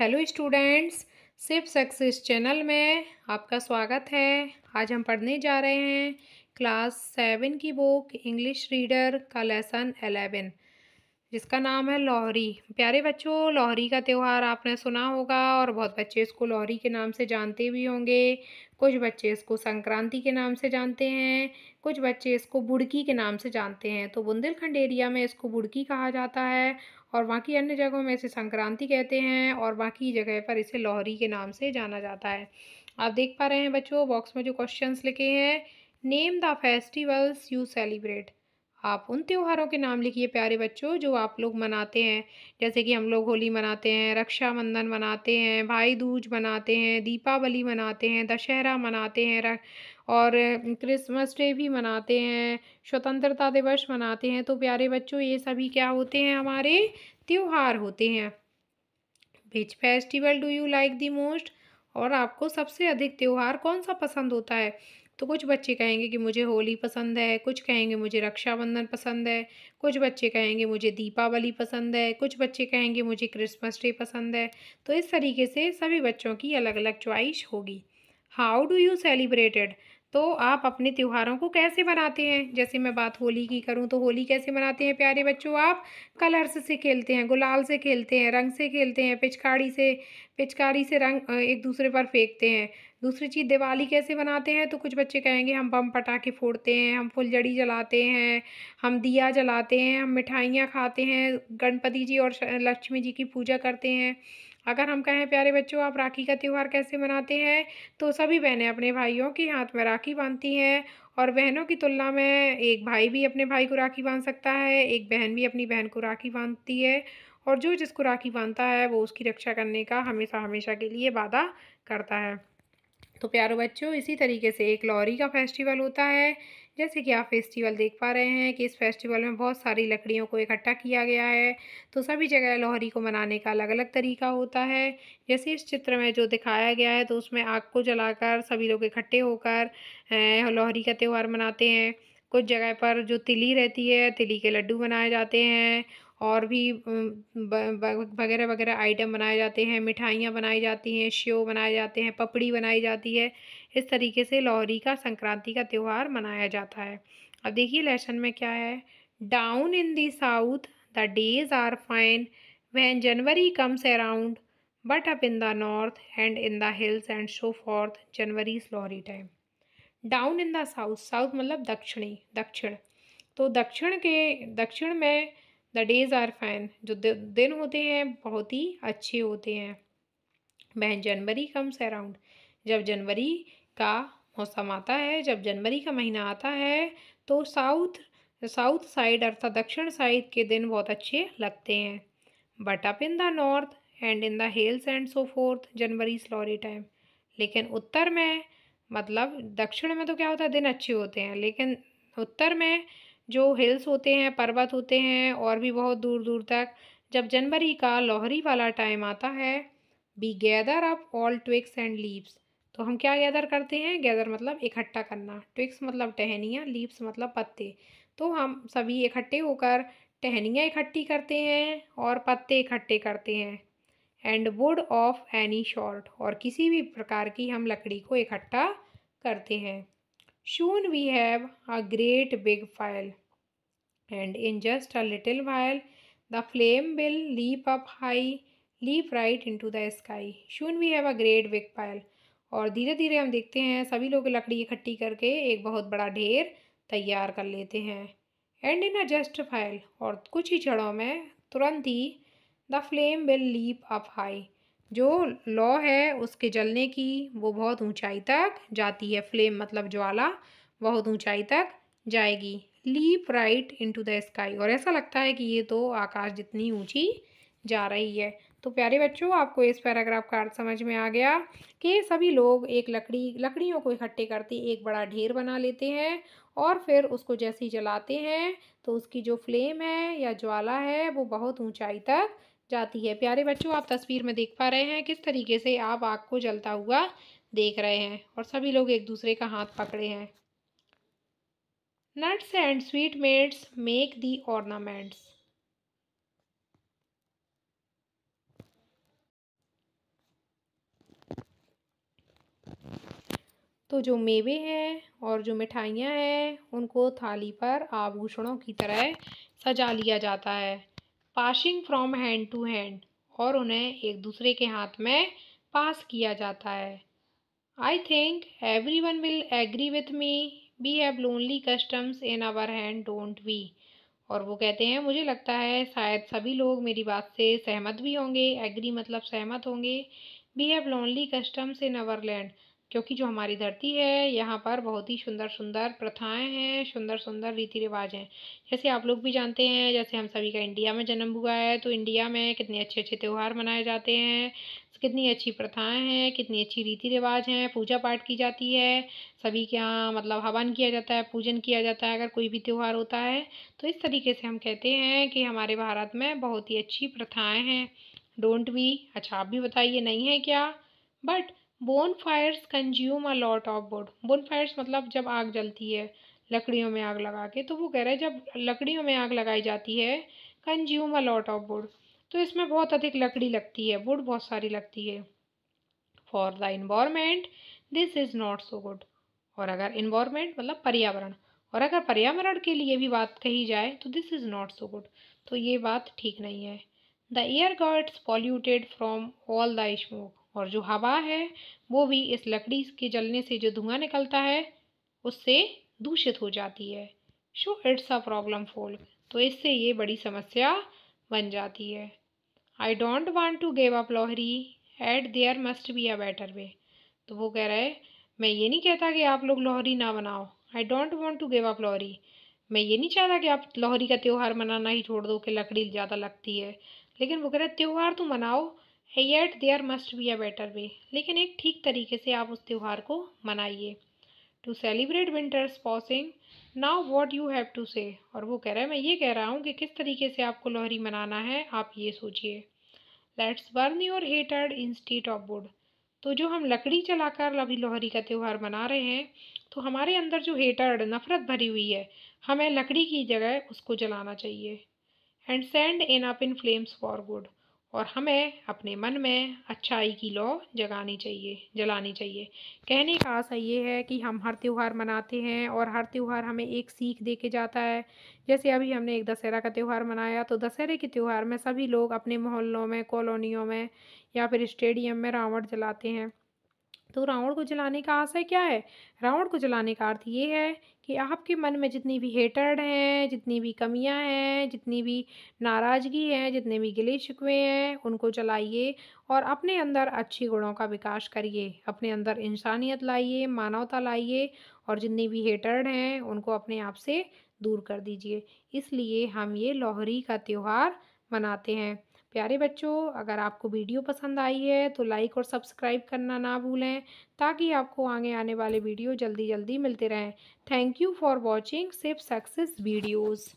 hello students सिर्फ success channel में आपका स्वागत है आज हम पढ़ने जा रहे हैं क्लास सेवन की बुक इंग्लिश रीडर का लेसन एलेवन जिसका नाम है लोहरी प्यारे बच्चों लोहरी का त्यौहार आपने सुना होगा और बहुत बच्चे इसको लोहरी के नाम से जानते भी होंगे कुछ बच्चे इसको संक्रांति के नाम से जानते हैं कुछ बच्चे इसको बुड़की के नाम से जानते हैं तो बुंदेलखंड एरिया में इसको बुड़की कहा जाता है और बाकी अन्य जगहों में इसे संक्रांति कहते हैं और बाकी जगह पर इसे लोहरी के नाम से जाना जाता है आप देख पा रहे हैं बच्चों बॉक्स में जो क्वेश्चन लिखे हैं name the festivals you celebrate आप उन त्योहारों के नाम लिखिए प्यारे बच्चों जो आप लोग मनाते हैं जैसे कि हम लोग होली मनाते हैं रक्षाबंधन मनाते हैं भाई दूज मनाते हैं दीपावली मनाते हैं दशहरा मनाते हैं और क्रिसमस डे भी मनाते हैं स्वतंत्रता दिवस मनाते हैं तो प्यारे बच्चों ये सभी क्या होते हैं हमारे त्यौहार होते हैं which festival do you like the most और आपको सबसे अधिक त्यौहार कौन सा पसंद होता है तो कुछ बच्चे कहेंगे कि मुझे होली पसंद है कुछ कहेंगे मुझे रक्षाबंधन पसंद है कुछ बच्चे कहेंगे मुझे दीपावली पसंद है कुछ बच्चे कहेंगे मुझे क्रिसमस डे पसंद है तो इस तरीके से सभी बच्चों की अलग अलग च्वाइस होगी हाउ डू यू सेलिब्रेटेड तो आप अपने त्योहारों को कैसे मनाते हैं जैसे मैं बात होली की करूं तो होली कैसे मनाते हैं प्यारे बच्चों आप कलर्स से खेलते हैं गुलाल से खेलते हैं रंग से खेलते हैं पिचकारी से पिचकारी से रंग एक दूसरे पर फेंकते हैं दूसरी चीज़ दिवाली कैसे मनाते हैं तो कुछ बच्चे कहेंगे हम बम पटाखे फोड़ते हैं हम फुलझड़ी जलाते हैं हम दिया जलाते हैं हम मिठाइयाँ खाते हैं गणपति जी और लक्ष्मी जी की पूजा करते हैं अगर हम कहें प्यारे बच्चों आप राखी का त्यौहार कैसे मनाते हैं तो सभी बहनें अपने भाइयों के हाथ में राखी बांधती हैं और बहनों की तुलना में एक भाई भी अपने भाई को राखी बांध सकता है एक बहन भी अपनी बहन को राखी बांधती है और जो जिसको राखी बांधता है वो उसकी रक्षा करने का हमेशा हमेशा के लिए वादा करता है तो प्यारों बच्चों इसी तरीके से एक लॉरी का फेस्टिवल होता है जैसे कि आप फेस्टिवल देख पा रहे हैं कि इस फेस्टिवल में बहुत सारी लकड़ियों को इकट्ठा किया गया है तो सभी जगह लोहरी को मनाने का अलग अलग तरीका होता है जैसे इस चित्र में जो दिखाया गया है तो उसमें आग को जलाकर सभी लोग इकट्ठे होकर लोहरी का त्यौहार मनाते हैं कुछ जगह पर जो तिली रहती है तिली के लड्डू बनाए जाते हैं और भी वगैरह वगैरह आइटम बनाए जाते हैं मिठाइयाँ बनाई जाती हैं श्यो बनाए जाते हैं पपड़ी बनाई जाती है इस तरीके से लोहरी का संक्रांति का त्यौहार मनाया जाता है अब देखिए लेसन में क्या है down in the south the days are fine when January comes around but up in the north and in the hills and so fourth January is Lohri time down in the south south मतलब दक्षिणी दक्षिण तो दक्षिण के दक्षिण में the days are fine जो दिन होते हैं बहुत ही अच्छे होते हैं बहन जनवरी कम्स अराउंड जब जनवरी का मौसम आता है जब जनवरी का महीना आता है तो साउथ साउथ साइड अर्थात दक्षिण साइड के दिन बहुत अच्छे लगते हैं but up in the north and in the hills and so fourth January स्लॉरी टाइम लेकिन उत्तर में मतलब दक्षिण में तो क्या होता है दिन अच्छे होते हैं लेकिन उत्तर में जो हिल्स होते हैं पर्वत होते हैं और भी बहुत दूर दूर तक जब जनवरी का लोहरी वाला टाइम आता है we gather up all twigs and leaves तो हम क्या गैदर करते हैं गैदर मतलब इकट्ठा करना ट्विक्स मतलब टहनियाँ लीव्स मतलब पत्ते तो हम सभी इकट्ठे होकर टहनियाँ इकट्ठी करते हैं और पत्ते इकट्ठे करते हैं and wood of any sort और किसी भी प्रकार की हम लकड़ी को इकट्ठा करते हैं soon we have a great big pile and in just a little while the flame will leap up high leap right into the sky soon we have a great big pile और धीरे धीरे हम देखते हैं सभी लोग लकड़ी इकट्ठी करके एक बहुत बड़ा ढेर तैयार कर लेते हैं and in a just while और कुछ ही क्षणों में तुरंत ही the flame will leap up high जो लॉ है उसके जलने की वो बहुत ऊंचाई तक जाती है फ्लेम मतलब ज्वाला बहुत ऊंचाई तक जाएगी leap right into the sky और ऐसा लगता है कि ये तो आकाश जितनी ऊंची जा रही है तो प्यारे बच्चों आपको इस पैराग्राफ का अर्थ समझ में आ गया कि सभी लोग एक लकड़ी लकड़ियों को इकट्ठे करते एक बड़ा ढेर बना लेते हैं और फिर उसको जैसे ही जलाते हैं तो उसकी जो फ्लेम है या ज्वाला है वो बहुत ऊंचाई तक जाती है प्यारे बच्चों आप तस्वीर में देख पा रहे हैं किस तरीके से आप आग को जलता हुआ देख रहे हैं और सभी लोग एक दूसरे का हाथ पकड़े हैं nuts and sweetmeats make the ornaments तो जो मेवे हैं और जो मिठाइयाँ हैं उनको थाली पर आभूषणों की तरह सजा लिया जाता है passing from hand to hand और उन्हें एक दूसरे के हाथ में पास किया जाता है I think everyone will agree with me we have lonely customs in our hand don't we और वो कहते हैं मुझे लगता है शायद सभी लोग मेरी बात से सहमत भी होंगे एग्री मतलब सहमत होंगे we have lonely customs in our land क्योंकि जो हमारी धरती है यहाँ पर बहुत ही सुंदर सुंदर प्रथाएं हैं सुंदर सुंदर रीति रिवाज हैं जैसे आप लोग भी जानते हैं जैसे हम सभी का इंडिया में जन्म हुआ है तो इंडिया में कितने अच्छे अच्छे त्यौहार मनाए जाते हैं कितनी अच्छी प्रथाएं हैं कितनी अच्छी रीति रिवाज हैं पूजा पाठ की जाती है सभी के यहाँ मतलब हवन किया जाता है पूजन किया जाता है अगर कोई भी त्यौहार होता है तो इस तरीके से हम कहते हैं कि हमारे भारत में बहुत ही अच्छी प्रथाएँ हैं डोंट वी अच्छा आप भी बताइए नहीं है क्या but bonfires consume a lot of wood bonfires मतलब जब आग जलती है लकड़ियों में आग लगा के तो वो कह रहा है जब लकड़ियों में आग लगाई जाती है consume a lot of wood तो इसमें बहुत अधिक लकड़ी लगती है वुड बहुत सारी लगती है for the environment this is not so good और अगर इन्वायरमेंट मतलब पर्यावरण और अगर पर्यावरण के लिए भी बात कही जाए तो this is not so good तो ये बात ठीक नहीं है the air gets polluted from all the smoke और जो हवा है वो भी इस लकड़ी के जलने से जो धुआं निकलता है उससे दूषित हो जाती है शो इट्स अ प्रॉब्लम फोल तो इससे ये बड़ी समस्या बन जाती है I don't want to give up Lohri yet there must be a better way तो वो कह रहा है मैं ये नहीं कहता कि आप लोग लोहरी ना बनाओ I don't want to give up Lohri मैं ये नहीं चाहता कि आप लोहरी का त्यौहार मनाना ही छोड़ दो कि लकड़ी ज़्यादा लगती है लेकिन वो कह रहे त्यौहार तो मनाओ yet there must be a better way लेकिन एक ठीक तरीके से आप उस त्यौहार को मनाइए to celebrate winters passing now what you have to say और वो कह रहा है मैं ये कह रहा हूँ कि किस तरीके से आपको लोहरी मनाना है आप ये सोचिए let's burn your hatred instead of wood तो जो हम लकड़ी चलाकर अभी लोहरी का त्यौहार मना रहे हैं तो हमारे अंदर जो हेटर्ड नफरत भरी हुई है हमें लकड़ी की जगह उसको जलाना चाहिए and send in up in flames for good और हमें अपने मन में अच्छाई की लौ जगानी चाहिए जलानी चाहिए कहने का आशा ये है कि हम हर त्यौहार मनाते हैं और हर त्यौहार हमें एक सीख दे के जाता है जैसे अभी हमने एक दशहरा का त्यौहार मनाया तो दशहरे के त्यौहार में सभी लोग अपने मोहल्लों में कॉलोनियों में या फिर स्टेडियम में रावण जलाते हैं तो रावण को जलाने का आशय क्या है रावण को जलाने का अर्थ ये है कि आपके मन में जितनी भी हेटर्ड हैं जितनी भी कमियां हैं जितनी भी नाराज़गी हैं जितने भी गिले शिकवे हैं उनको जलाइए और अपने अंदर अच्छे गुणों का विकास करिए अपने अंदर इंसानियत लाइए मानवता लाइए और जितनी भी हेटर्ड हैं उनको अपने आप से दूर कर दीजिए इसलिए हम ये लोहरी का त्यौहार मनाते हैं प्यारे बच्चों अगर आपको वीडियो पसंद आई है तो लाइक और सब्सक्राइब करना ना भूलें ताकि आपको आगे आने वाले वीडियो जल्दी जल्दी मिलते रहें थैंक यू फॉर वॉचिंग सिर्फ सक्सेस वीडियोज़